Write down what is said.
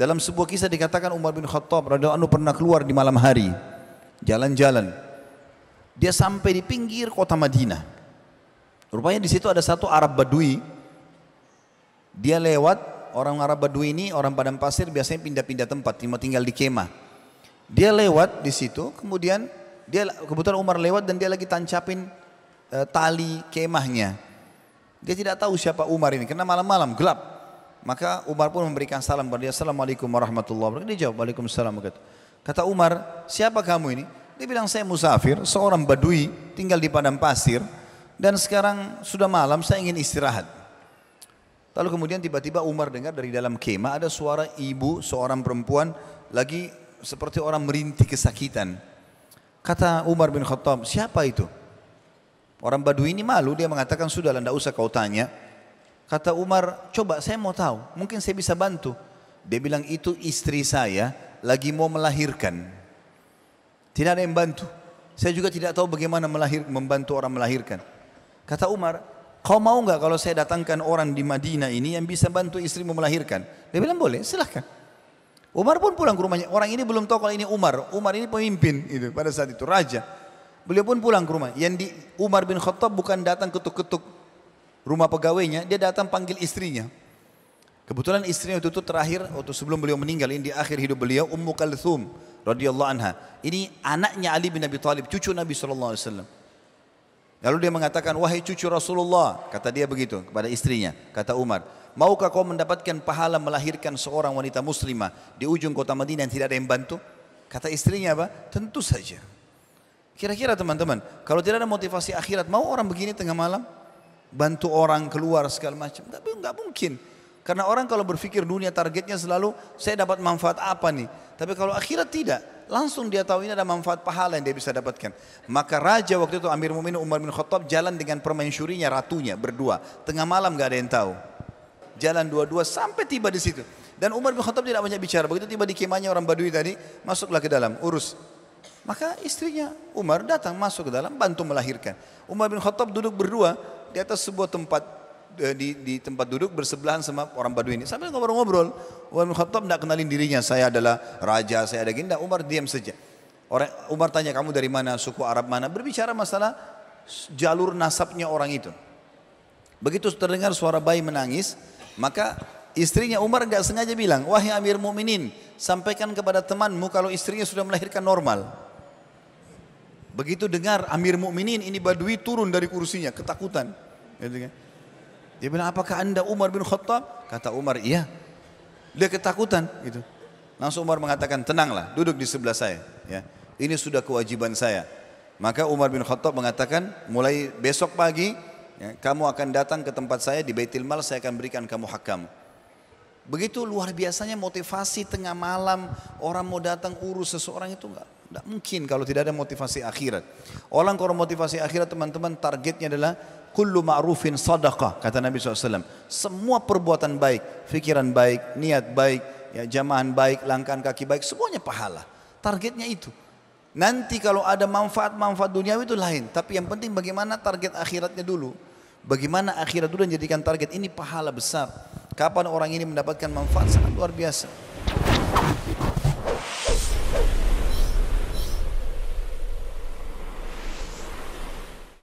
Dalam sebuah kisah dikatakan Umar bin Khattab radhiyallahu anhu pernah keluar di malam hari jalan-jalan. Dia sampai di pinggir kota Madinah. Rupanya di situ ada satu Arab Badui. Dia lewat orang Arab Badui ini orang padang pasir biasanya pindah-pindah tempat, cuma tinggal di kemah. Dia lewat di situ, kemudian dia kebetulan Umar lewat dan dia lagi tancapin e, tali kemahnya. Dia tidak tahu siapa Umar ini karena malam-malam gelap. Maka Umar pun memberikan salam kepada dia, Assalamualaikum warahmatullahi wabarakatuh. Dia jawab, Waalaikumsalam wabarakatuh. Kata Umar, siapa kamu ini? Dia bilang, saya musafir, seorang badui, tinggal di padang pasir, dan sekarang sudah malam, saya ingin istirahat. Lalu kemudian tiba-tiba Umar dengar dari dalam kema ada suara ibu seorang perempuan lagi seperti orang merintih kesakitan. Kata Umar bin Khattab, siapa itu? Orang Badui ini malu, dia mengatakan, sudah tidak usah kau tanya. Kata Umar, coba saya mau tahu, mungkin saya bisa bantu. Dia bilang itu istri saya lagi mau melahirkan. Tidak ada yang bantu. Saya juga tidak tahu bagaimana melahir, membantu orang melahirkan. Kata Umar, kau mau nggak kalau saya datangkan orang di Madinah ini yang bisa bantu istrimu melahirkan? Dia bilang boleh, silahkan. Umar pun pulang ke rumahnya. Orang ini belum tahu kalau ini Umar. Umar ini pemimpin itu pada saat itu raja. Beliau pun pulang ke rumah. Yang di Umar bin Khattab bukan datang ketuk-ketuk rumah pegawainya, dia datang panggil istrinya. Kebetulan istrinya itu, itu terakhir waktu sebelum beliau meninggal ini di akhir hidup beliau Ummu Kalthum radhiyallahu anha. Ini anaknya Ali bin Abi Thalib, cucu Nabi saw Lalu dia mengatakan, "Wahai cucu Rasulullah," kata dia begitu kepada istrinya, kata Umar, "Maukah kau mendapatkan pahala melahirkan seorang wanita muslimah di ujung kota Madinah yang tidak ada yang bantu?" Kata istrinya apa? Tentu saja. Kira-kira teman-teman, kalau tidak ada motivasi akhirat, mau orang begini tengah malam? bantu orang keluar segala macam. Tapi nggak mungkin. Karena orang kalau berpikir dunia targetnya selalu saya dapat manfaat apa nih. Tapi kalau akhirat tidak. Langsung dia tahu ini ada manfaat pahala yang dia bisa dapatkan. Maka raja waktu itu Amir Mumin Umar bin Khattab jalan dengan permaisurinya ratunya berdua. Tengah malam nggak ada yang tahu. Jalan dua-dua sampai tiba di situ. Dan Umar bin Khattab tidak banyak bicara. Begitu tiba di kemahnya orang Badui tadi, masuklah ke dalam, urus. Maka istrinya Umar datang masuk ke dalam, bantu melahirkan. Umar bin Khattab duduk berdua, di atas sebuah tempat eh, di, di tempat duduk bersebelahan sama orang Badui ini sambil ngobrol-ngobrol Umar bin Khattab tidak kenalin dirinya saya adalah raja saya ada ginda. Umar diam saja orang Umar tanya kamu dari mana suku Arab mana berbicara masalah jalur nasabnya orang itu begitu terdengar suara bayi menangis maka istrinya Umar nggak sengaja bilang wahai Amir Mu'minin sampaikan kepada temanmu kalau istrinya sudah melahirkan normal Begitu dengar Amir Mukminin ini Badui turun dari kursinya ketakutan. Gitu kan? Dia bilang apakah anda Umar bin Khattab? Kata Umar iya. Dia ketakutan gitu. Langsung Umar mengatakan tenanglah duduk di sebelah saya. Ya. Ini sudah kewajiban saya. Maka Umar bin Khattab mengatakan mulai besok pagi ya, kamu akan datang ke tempat saya di Baitul Mal saya akan berikan kamu hakam. Begitu luar biasanya motivasi tengah malam orang mau datang urus seseorang itu enggak tidak mungkin kalau tidak ada motivasi akhirat. Orang kalau motivasi akhirat teman-teman targetnya adalah kullu ma'rufin sadaqah kata Nabi SAW. Semua perbuatan baik, fikiran baik, niat baik, ya jamahan baik, langkah kaki baik, semuanya pahala. Targetnya itu. Nanti kalau ada manfaat-manfaat dunia itu lain. Tapi yang penting bagaimana target akhiratnya dulu. Bagaimana akhirat dulu dan jadikan target. Ini pahala besar. Kapan orang ini mendapatkan manfaat sangat luar biasa.